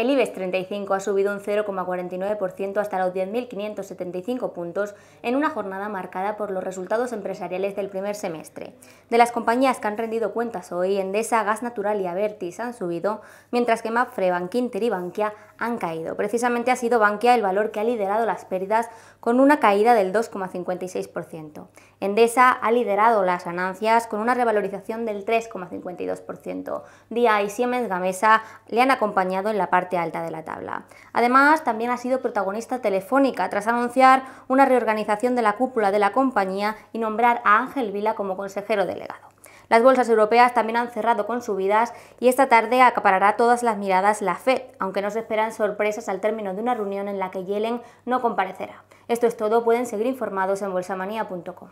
El IBEX 35 ha subido un 0,49% hasta los 10.575 puntos en una jornada marcada por los resultados empresariales del primer semestre. De las compañías que han rendido cuentas hoy, Endesa, Gas Natural y Avertis han subido, mientras que Mapfre, Bankinter y Bankia han caído. Precisamente ha sido Bankia el valor que ha liderado las pérdidas con una caída del 2,56%. Endesa ha liderado las ganancias con una revalorización del 3,52%. DIA y Siemens Gamesa le han acompañado en la parte alta de la tabla. Además, también ha sido protagonista telefónica tras anunciar una reorganización de la cúpula de la compañía y nombrar a Ángel Vila como consejero delegado. Las bolsas europeas también han cerrado con subidas y esta tarde acaparará todas las miradas la Fed, aunque no se esperan sorpresas al término de una reunión en la que Yellen no comparecerá. Esto es todo, pueden seguir informados en bolsamanía.com.